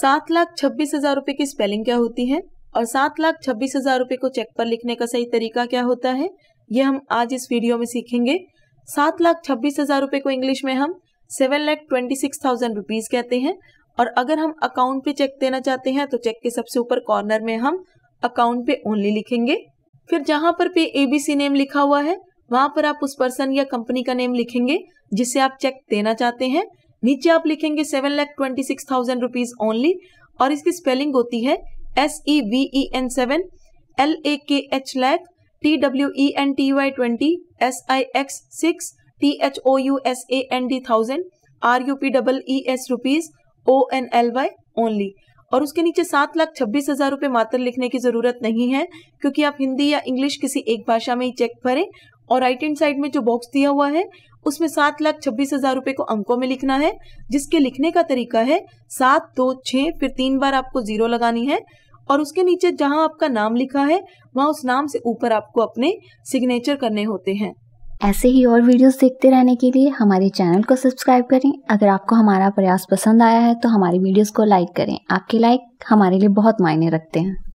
सात लाख छब्बीस हजार रूपए की स्पेलिंग क्या होती है और सात लाख छब्बीस हजार रूपए को चेक पर लिखने का सही तरीका क्या होता है ये हम आज इस वीडियो में सीखेंगे सात लाख छब्बीस हजार रूपए को इंग्लिश में हम seven lakh twenty six thousand rupees कहते हैं और अगर हम अकाउंट पे चेक देना चाहते हैं तो चेक के सबसे ऊपर कॉर्नर में हम अकाउंट पे ओनली लिखेंगे फिर जहां पर पे एबीसी नेम लिखा हुआ है वहां पर आप उस पर्सन या कंपनी का नेम लिखेंगे जिसे आप चेक देना चाहते हैं नीचे आप लिखेंगे seven lakh twenty six thousand rupees only और इसकी स्पेलिंग होती है S E V E N seven L A K H lakh T W E N T Y twenty S I X six T H O U S A N D thousand R U P double E S rupees O N L Y only और उसके नीचे सात लाख छब्बीस हजार रुपए मात्र लिखने की जरूरत नहीं है क्योंकि आप हिंदी या इंग्लिश किसी एक भाषा में ही चेक भरें और राइट हैंड साइड में जो बॉक्स दिया हुआ है उसमें सात लाख छब्बीस हजार रुपए को अंकों में लिखना है जिसके लिखने का तरीका है सात दो छह फिर तीन बार आपको जीरो लगानी है और उसके नीचे जहां आपका नाम लिखा है वहां उस नाम से ऊपर आपको अपने सिग्नेचर करने होते हैं ऐसे ही और वीडियोस देखते रहने के लिए हमारे चैनल को सब्सक्राइब करें अगर आपको हमारा प्रयास पसंद आया है तो हमारी वीडियोस को लाइक करें आपके लाइक हमारे लिए बहुत मायने रखते हैं